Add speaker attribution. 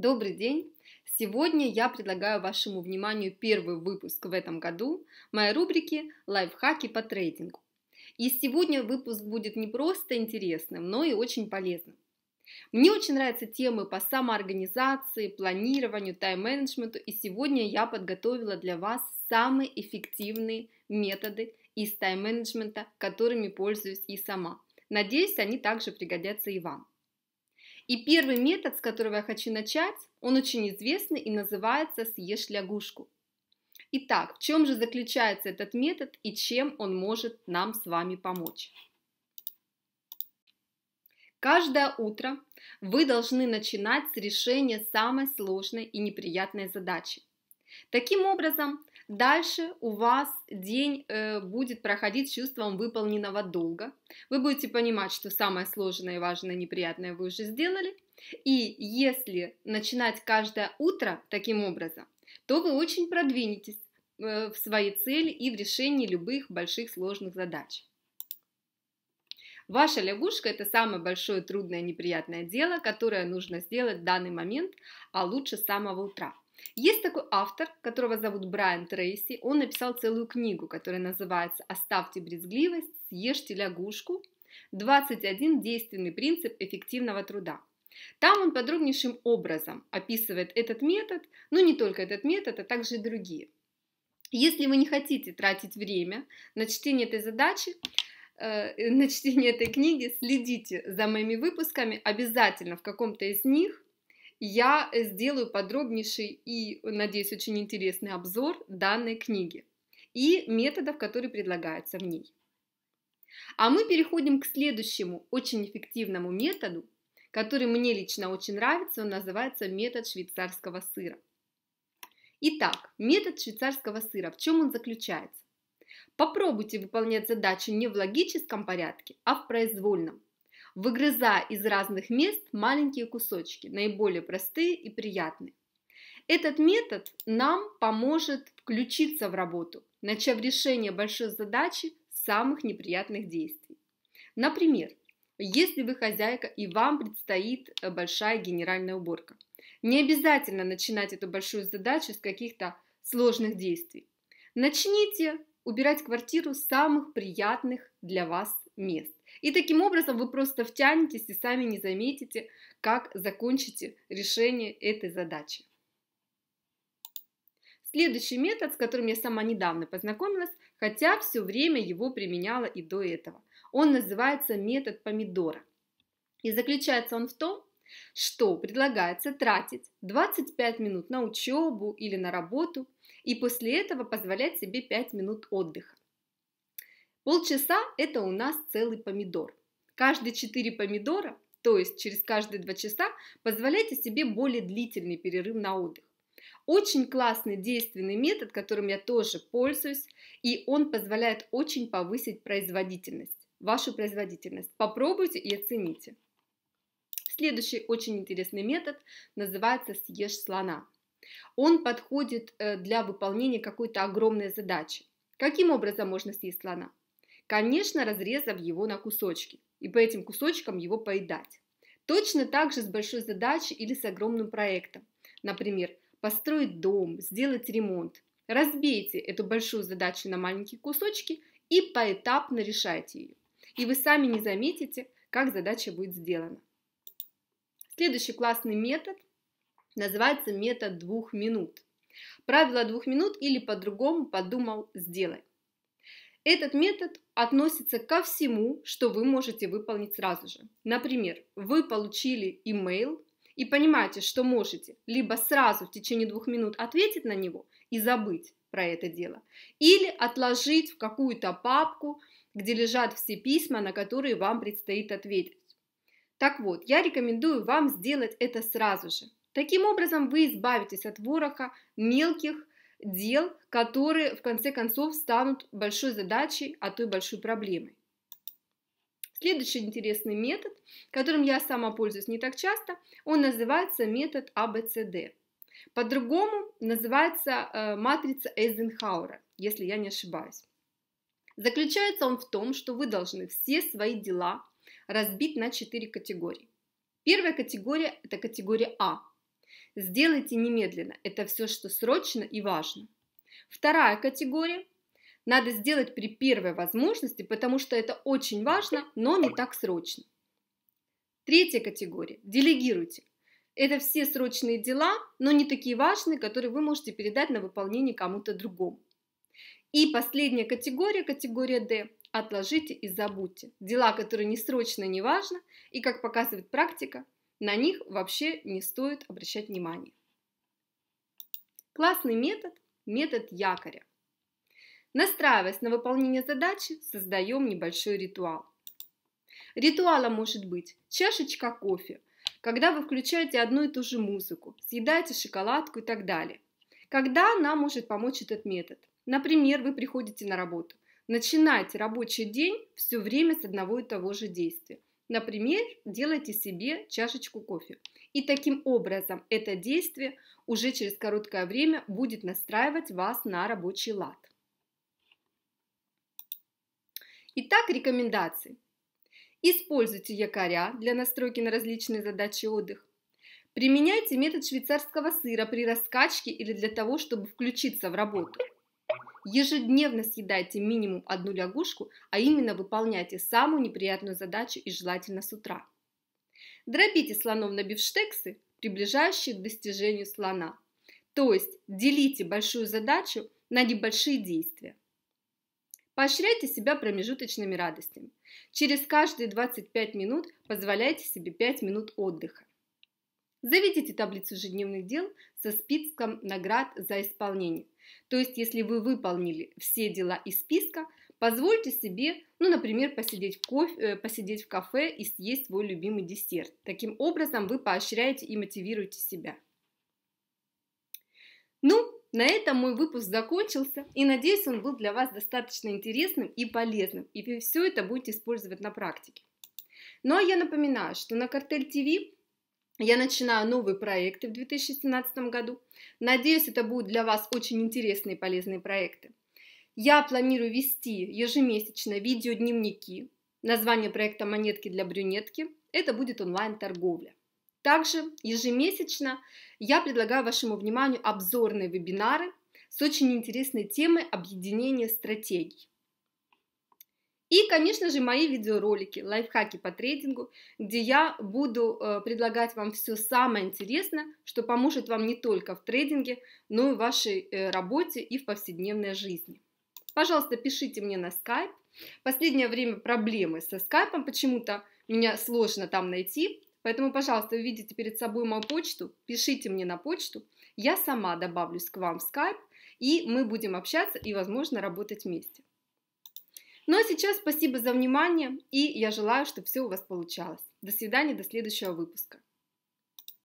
Speaker 1: Добрый день! Сегодня я предлагаю вашему вниманию первый выпуск в этом году моей рубрики «Лайфхаки по трейдингу». И сегодня выпуск будет не просто интересным, но и очень полезным. Мне очень нравятся темы по самоорганизации, планированию, тайм-менеджменту, и сегодня я подготовила для вас самые эффективные методы из тайм-менеджмента, которыми пользуюсь и сама. Надеюсь, они также пригодятся и вам. И первый метод, с которого я хочу начать, он очень известный и называется «съешь лягушку». Итак, в чем же заключается этот метод и чем он может нам с вами помочь? Каждое утро вы должны начинать с решения самой сложной и неприятной задачи. Таким образом, дальше у вас день э, будет проходить с чувством выполненного долга. Вы будете понимать, что самое сложное, и важное, неприятное вы уже сделали. И если начинать каждое утро таким образом, то вы очень продвинетесь э, в своей цели и в решении любых больших сложных задач. Ваша лягушка – это самое большое трудное неприятное дело, которое нужно сделать в данный момент, а лучше с самого утра. Есть такой автор, которого зовут Брайан Трейси, он написал целую книгу, которая называется «Оставьте брезгливость, съешьте лягушку. 21 действенный принцип эффективного труда». Там он подробнейшим образом описывает этот метод, но ну, не только этот метод, а также и другие. Если вы не хотите тратить время на чтение этой задачи, э, на чтение этой книги, следите за моими выпусками, обязательно в каком-то из них я сделаю подробнейший и, надеюсь, очень интересный обзор данной книги и методов, которые предлагаются в ней. А мы переходим к следующему очень эффективному методу, который мне лично очень нравится, он называется метод швейцарского сыра. Итак, метод швейцарского сыра, в чем он заключается? Попробуйте выполнять задачу не в логическом порядке, а в произвольном выгрызая из разных мест маленькие кусочки, наиболее простые и приятные. Этот метод нам поможет включиться в работу, начав решение большой задачи самых неприятных действий. Например, если вы хозяйка и вам предстоит большая генеральная уборка. Не обязательно начинать эту большую задачу с каких-то сложных действий. Начните убирать квартиру с самых приятных для вас мест. И таким образом вы просто втянетесь и сами не заметите, как закончите решение этой задачи. Следующий метод, с которым я сама недавно познакомилась, хотя все время его применяла и до этого. Он называется метод помидора. И заключается он в том, что предлагается тратить 25 минут на учебу или на работу и после этого позволять себе 5 минут отдыха. Полчаса – это у нас целый помидор. Каждые 4 помидора, то есть через каждые 2 часа, позволяйте себе более длительный перерыв на отдых. Очень классный действенный метод, которым я тоже пользуюсь, и он позволяет очень повысить производительность, вашу производительность. Попробуйте и оцените. Следующий очень интересный метод называется «съешь слона». Он подходит э, для выполнения какой-то огромной задачи. Каким образом можно съесть слона? Конечно, разрезав его на кусочки и по этим кусочкам его поедать. Точно так же с большой задачей или с огромным проектом. Например, построить дом, сделать ремонт. Разбейте эту большую задачу на маленькие кусочки и поэтапно решайте ее. И вы сами не заметите, как задача будет сделана. Следующий классный метод называется метод двух минут. Правило двух минут или по-другому подумал, сделай. Этот метод относится ко всему, что вы можете выполнить сразу же. Например, вы получили имейл и понимаете, что можете либо сразу в течение двух минут ответить на него и забыть про это дело, или отложить в какую-то папку, где лежат все письма, на которые вам предстоит ответить. Так вот, я рекомендую вам сделать это сразу же. Таким образом, вы избавитесь от вороха мелких дел, которые в конце концов станут большой задачей, а то и большой проблемой. Следующий интересный метод, которым я сама пользуюсь не так часто, он называется метод ABCD. А По-другому называется э, матрица Эйзенхауэра, если я не ошибаюсь. Заключается он в том, что вы должны все свои дела разбить на четыре категории. Первая категория – это категория А, Сделайте немедленно. Это все, что срочно и важно. Вторая категория. Надо сделать при первой возможности, потому что это очень важно, но не так срочно. Третья категория. Делегируйте. Это все срочные дела, но не такие важные, которые вы можете передать на выполнение кому-то другому. И последняя категория, категория D. Отложите и забудьте. Дела, которые не срочно, не важно, и, как показывает практика, на них вообще не стоит обращать внимание. Классный метод – метод якоря. Настраиваясь на выполнение задачи, создаем небольшой ритуал. Ритуалом может быть чашечка кофе, когда вы включаете одну и ту же музыку, съедаете шоколадку и так далее. Когда нам может помочь этот метод? Например, вы приходите на работу, начинаете рабочий день все время с одного и того же действия. Например, делайте себе чашечку кофе. И таким образом это действие уже через короткое время будет настраивать вас на рабочий лад. Итак, рекомендации. Используйте якоря для настройки на различные задачи отдых. Применяйте метод швейцарского сыра при раскачке или для того, чтобы включиться в работу – Ежедневно съедайте минимум одну лягушку, а именно выполняйте самую неприятную задачу и желательно с утра. Дробите слонов на бифштексы, приближающие к достижению слона. То есть делите большую задачу на небольшие действия. Поощряйте себя промежуточными радостями. Через каждые 25 минут позволяйте себе 5 минут отдыха. Заведите таблицу ежедневных дел со списком наград за исполнение. То есть, если вы выполнили все дела из списка, позвольте себе, ну, например, посидеть в, кофе, э, посидеть в кафе и съесть свой любимый десерт. Таким образом, вы поощряете и мотивируете себя. Ну, на этом мой выпуск закончился, и надеюсь, он был для вас достаточно интересным и полезным, и вы все это будете использовать на практике. Ну а я напоминаю, что на Картель ТВ я начинаю новые проекты в 2017 году. Надеюсь, это будут для вас очень интересные и полезные проекты. Я планирую вести ежемесячно видеодневники. Название проекта «Монетки для брюнетки» – это будет онлайн-торговля. Также ежемесячно я предлагаю вашему вниманию обзорные вебинары с очень интересной темой объединения стратегий. И, конечно же, мои видеоролики, лайфхаки по трейдингу, где я буду э, предлагать вам все самое интересное, что поможет вам не только в трейдинге, но и в вашей э, работе и в повседневной жизни. Пожалуйста, пишите мне на скайп. Последнее время проблемы со скайпом, почему-то меня сложно там найти, поэтому, пожалуйста, увидите перед собой мою почту, пишите мне на почту, я сама добавлюсь к вам в скайп, и мы будем общаться и, возможно, работать вместе. Ну а сейчас спасибо за внимание, и я желаю, чтобы все у вас получалось. До свидания, до следующего выпуска.